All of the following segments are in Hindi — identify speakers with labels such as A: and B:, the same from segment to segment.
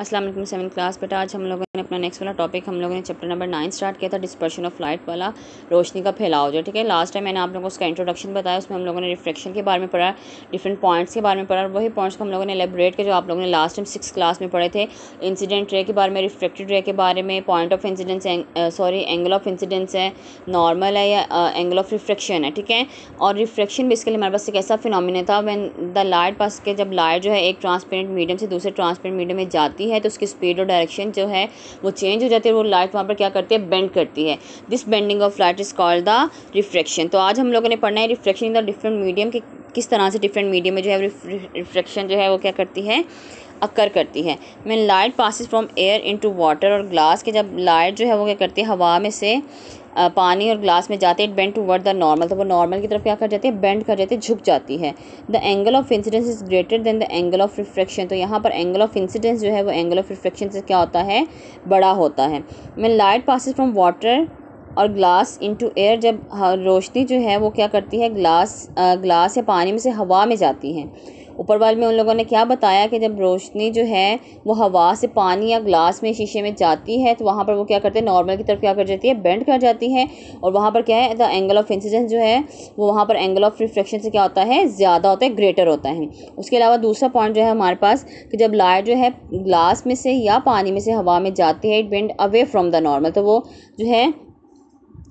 A: अस्सलाम वालेकुम सेवन क्लास बेटा आज हम लोगों ने अपना नेक्स्ट वाला टॉपिक हम लोगों ने चैप्टर नंबर नाइन स्टार्ट किया था डिस्पर्शन ऑफ लाइट वाला रोशनी का फैलाव जो ठीक है लास्ट टाइम मैंने आप लोगों को उसका इंट्रोडक्शन बताया उसमें हम लोगों ने रिफ्लेक्शन के बारे में पढ़ा डिफरेंट पॉइंट्स के बारे में पढ़ा वही पॉइंट्स को हम लोगों ने एलेबरेट के जो आप लोगों ने लास्ट टाइम सिक्स क्लास में पढ़े थे इंसिडेंट रे के बारे में रिफ्लेक्टेड रे के बारे में point of incidence sorry angle of incidence है नॉर्मल है या एंगल ऑफ रिफ्लेक्शन है ठीक है और रिफ्लेक्शन बेसिकली हमारे पास एक ऐसा फिनोमिना था वैन द लाइट पास के जब लाइट जो है एक ट्रांसपेरेंट मीडियम से दूसरे ट्रांसपेरेंट मीडियम में जाती है तो उसकी स्पीड और डायरेक्शन जो है वो चेंज हो जाती है वो लाइट वहाँ पर क्या करती है बेंड करती है this bending of light is called the refraction तो आज हम लोगों ने पढ़ना है refraction in the different medium की किस तरह से डिफरेंट मीडियम में जो है रिफ्रेक्शन जो है वो क्या करती है अक्कर करती है when light passes from air into water और ग्लास के जब लाइट जो है वो क्या करती है हवा में से पानी और ग्लास में जाते it bend toward the normal तो वो नॉर्मल की तरफ क्या कर जाते हैं बेंड कर जाते हैं झुक जाती है the angle of incidence is greater than the angle of reflection तो यहाँ पर एंगल ऑफ इंसिडेंस जो है वो एंगल ऑफ रिफ्लेक्शन से क्या होता है बड़ा होता है when light passes from water और ग्लास इनटू एयर जब रोशनी जो है वो क्या करती है ग्लास ग्लास या पानी में से हवा में जाती है ऊपर वाल में उन लोगों ने क्या बताया कि जब रोशनी जो है वो हवा से पानी या ग्लास में शीशे में जाती है तो वहाँ पर वो क्या करते हैं नॉर्मल की तरफ क्या कर जाती है बेंड कर जाती है और वहाँ पर क्या है द एंगल ऑफ इंसिडेंस जो है वो वहाँ पर एंगल ऑफ रिफ्लेक्शन से क्या होता है ज़्यादा होता है ग्रेटर होता है उसके अलावा दूसरा पॉइंट जो है हमारे पास कि जब लाइट जो है ग्लास में से या पानी में से हवा में जाती है it bend away from the normal तो वो जो है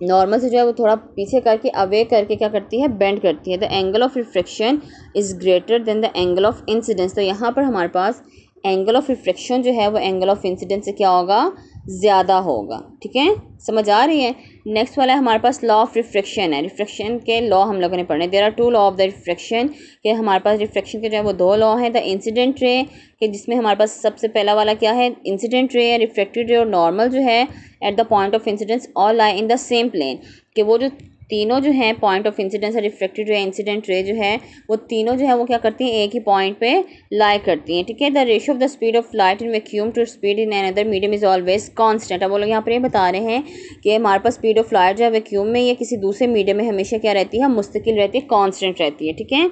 A: नॉर्मल से जो है वो थोड़ा पीछे करके अवे करके क्या करती है बेंड करती है the angle of refraction is greater than the angle of incidence तो यहाँ पर हमारे पास एंगल ऑफ रिफ्रेक्शन जो है वो एंगल ऑफ इंसिडेंस से क्या होगा ज़्यादा होगा ठीक है समझ आ रही है नेक्स्ट वाला है हमारे पास लॉ ऑफ रिफ्रैक्शन है रिफ्रैक्शन के लॉ हम लोगों ने पढ़ने there are two law of the refraction के हमारे पास रिफ्रैक्शन के जो है वो दो लॉ हैं द इंसिडेंट रे के जिसमें हमारे पास सबसे पहला वाला क्या है इंसिडेंट रे रिफ्रैक्टेड रे और नॉर्मल जो है at the point of incidence all lie in the same plane कि वो जो तीनों जो है पॉइंट ऑफ इंसिडेंस और रिफ्लेक्टेड रे इंसिडेंट रे जो है वो तीनों जो है वो क्या करती हैं एक ही पॉइंट पे लाई करती हैं ठीक है the ratio of the speed of light in vacuum to speed in another medium is always constant अब वो लोग यहाँ पर ये बता रहे हैं कि हमारे पास स्पीड ऑफ लाइट जो है वैक्यूम में या किसी दूसरे मीडियम में हमेशा क्या रहती है मुस्तकिल रहती है कॉन्स्टेंट रहती है ठीक है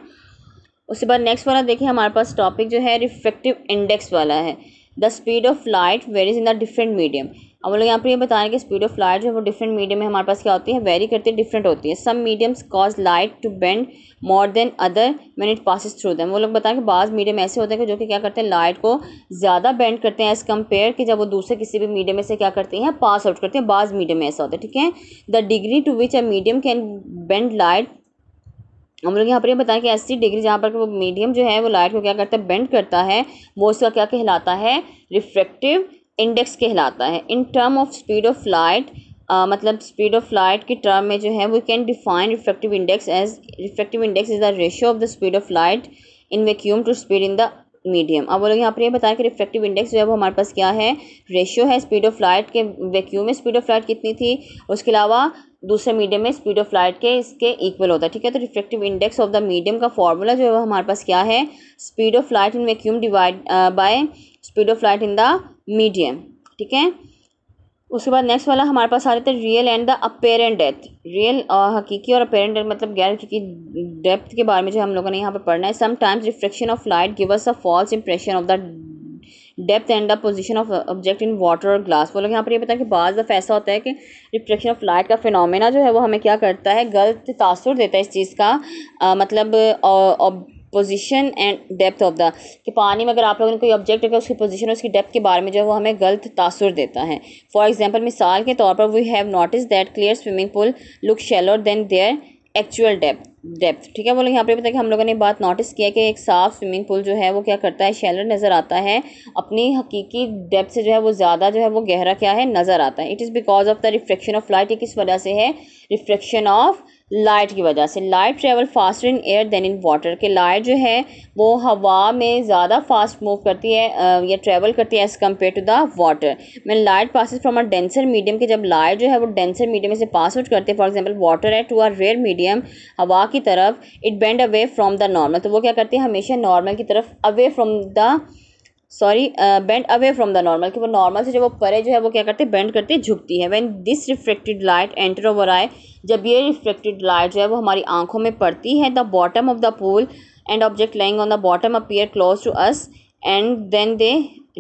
A: उसके बाद नेक्स्ट वाला देखिए हमारे पास टॉपिक जो है रिफ्लेक्टिव इंडेक्स वाला है the speed of light varies in the different medium हम लोग यहाँ पर ये बता रहे हैं कि स्पीड ऑफ लाइट जो है वो डिफरेंट मीडियम में हमारे पास क्या होती है वेरी करती है डिफरेंट होती है some mediums cause light to bend more than other when it passes through them वो लोग बताएं कि बाज़ मीडियम ऐसे होते हैं कि जो कि क्या करते हैं लाइट को ज़्यादा बेंड करते हैं एज़ कम्पेयर कि जब वो दूसरे किसी भी मीडियम में से क्या करते हैं पास आउट करते हैं बाज़ मीडियम में ऐसा होता है ठीक है the degree to which a medium can bend light हम लोग यहाँ पर ये बताएं कि अस्सी डिग्री जहाँ पर वो मीडियम जो है वो लाइट को क्या करता है बेंड करता है वो उसका क्या कहलाता है रिफ्रेक्टिव इंडेक्स कहलाता है in term of speed of light मतलब स्पीड ऑफ लाइट के टर्म में जो है we can define refractive index as refractive index is the ratio of the speed of light in vacuum to speed in the medium अब वो लोग यहाँ पर ये बताया कि रिफ्रेक्टिव इंडेक्स जो है वो हमारे पास क्या है रेशियो है स्पीड ऑफ लाइट के वैक्यूम में स्पीड ऑफ लाइट कितनी थी उसके अलावा दूसरे मीडियम में स्पीड ऑफ लाइट के इसके इक्वल होता है ठीक है तो reflective index of the medium का फॉर्मूला जो है हमारे पास क्या है speed of light in vacuum divide by speed of light in the medium ठीक है उसके बाद नेक्स्ट वाला हमारे पास आ रहे थे रियल एंड द अपेरेंट डेथ रियल हकीकी और अपेरेंट डेथ मतलब गैर हकीकी डेप्थ के बारे में जो हम लोगों ने यहाँ पर पढ़ना है sometimes reflection of light give us a false impression of the depth and the position of object in water और ग्लास वो लोग यहाँ पर ये बताया कि बाज़ दफ़ ऐसा होता है कि रिफ्लेक्शन ऑफ लाइट का फिनमिना जो है वो हमें क्या करता है गलत तासर देता है इस चीज़ का आ, मतलब position and depth of the कि पानी में अगर आप लोगों ने कोई ऑब्जेक्ट रखा उसकी पोजिशन और उसकी डेप्थ के बारे में जो है वो हमें गलत तासर देता है फॉर एग्ज़ाम्पल मिसाल के तौर पर we have notice that clear swimming pool look shallower than their actual depth depth ठीक है वो लोग यहाँ पे बताया कि हम लोगों ने बात नोटिस किया कि एक साफ स्विमिंग पूल जो है वो क्या करता है शैलर नज़र आता है अपनी हकीकी डेप्थ से जो है वो ज़्यादा जो है वो गहरा क्या है नज़र आता है it is because of the refraction of light ये किस वजह से है रिफ्रैक्शन ऑफ लाइट की वजह से light travel faster in air than in water के लाइट जो है वो हवा में ज़्यादा फास्ट मूव करती है या ट्रेवल करती है as compare to the water when light passes from a denser medium के जब लाइट जो है वो डेंसर मीडियम से पास आउट करते हैं फॉर एग्जाम्पल वाटर है टू आर रेयर मीडियम हवा की तरफ it bend away from the normal तो वो क्या करती है हमेशा नॉर्मल की तरफ away from the sorry bend away from the normal क्योंकि नॉर्मल से जब वो परे जो है वो क्या करते हैं बेंड करते झुकती है when this reflected light enter our eye जब ये रिफ्लेक्टेड लाइट जो है वो हमारी आंखों में पड़ती है the bottom of the pool and object lying on the bottom appear close to us and than they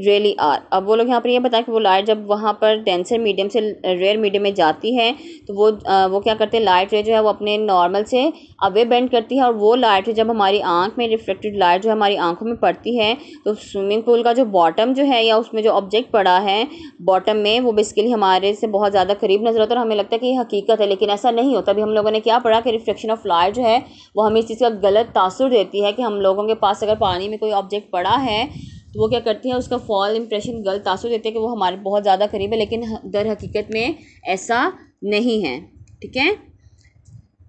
A: really are अब वो लोग यहाँ पर ये बताया कि वो लाइट जब वहाँ पर डेंसर मीडियम से रेयर मीडियम में जाती है तो वो आ, वो क्या करते हैं लाइट रे जो है वो अपने नॉर्मल से अवे बेंड करती है और वो लाइट रे जब हमारी आँख में रिफ्लेक्टेड लाइट जो हमारी आँखों में पड़ती है तो स्विमिंग पूल का जो बॉटम जो है या उसमें जो ऑब्जेक्ट पड़ा है बॉटम में वो बेसिकली हमारे से बहुत ज़्यादा करीब नज़र आता है और हमें लगता है कि ये हकीकत है लेकिन ऐसा नहीं होता अभी हम लोगों ने क्या पढ़ा कि रिफ्लेक्शन ऑफ लाइट जो है वो हमें इस चीज़ का गलत तासर देती है कि हम लोगों के पास अगर पानी में कोई ऑब्जेक्ट पड़ा है तो वो क्या करती हैं उसका फॉल इम्प्रेशन गलत तासुर देते हैं कि वो हमारे बहुत ज़्यादा करीब है लेकिन दर हकीकत में ऐसा नहीं है ठीक है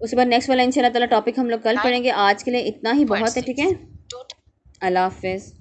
A: उसके बाद नेक्स्ट वाला इंशाल्लाह ताला टॉपिक हम लोग कल पढ़ेंगे आज के लिए इतना ही बहुत है ठीक है अल्लाह हाफिज़